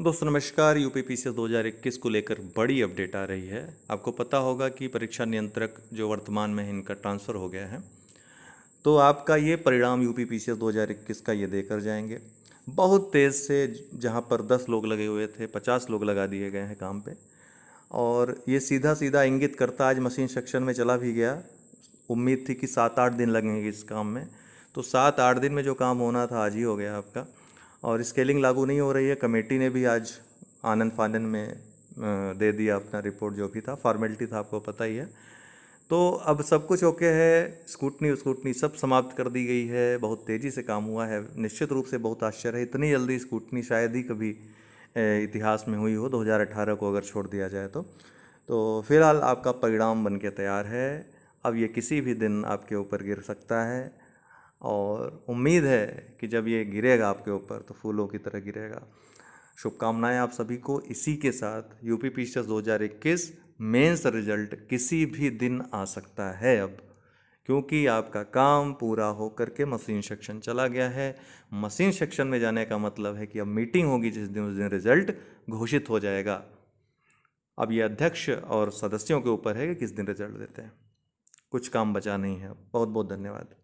दोस्तों नमस्कार U P P C S दो को लेकर बड़ी अपडेट आ रही है आपको पता होगा कि परीक्षा नियंत्रक जो वर्तमान में इनका ट्रांसफ़र हो गया है तो आपका ये परिणाम U P P C S दो का ये देकर जाएंगे बहुत तेज़ से जहाँ पर दस लोग लगे हुए थे पचास लोग लगा दिए गए हैं काम पे और ये सीधा सीधा इंगित करता आज मशीन सेक्शन में चला भी गया उम्मीद थी कि सात आठ दिन लगेंगे इस काम में तो सात आठ दिन में जो काम होना था आज ही हो गया आपका और स्केलिंग लागू नहीं हो रही है कमेटी ने भी आज आनंद फानन में दे दिया अपना रिपोर्ट जो भी था फॉर्मेलिटी था आपको पता ही है तो अब सब कुछ ओके है स्कूटनी स्कूटनी सब समाप्त कर दी गई है बहुत तेज़ी से काम हुआ है निश्चित रूप से बहुत आश्चर्य है इतनी जल्दी स्कूटनी शायद ही कभी इतिहास में हुई हो 2018 को अगर छोड़ दिया जाए तो तो फिलहाल आपका परिणाम बन के तैयार है अब ये किसी भी दिन आपके ऊपर गिर सकता है और उम्मीद है कि जब ये गिरेगा आपके ऊपर तो फूलों की तरह गिरेगा शुभकामनाएं आप सभी को इसी के साथ यूपी हज़ार इक्कीस मेन्स रिजल्ट किसी भी दिन आ सकता है अब क्योंकि आपका काम पूरा हो करके मशीन सेक्शन चला गया है मशीन सेक्शन में जाने का मतलब है कि अब मीटिंग होगी जिस दिन उस दिन रिजल्ट घोषित हो जाएगा अब ये अध्यक्ष और सदस्यों के ऊपर है कि किस दिन रिजल्ट देते हैं कुछ काम बचा नहीं है बहुत बहुत धन्यवाद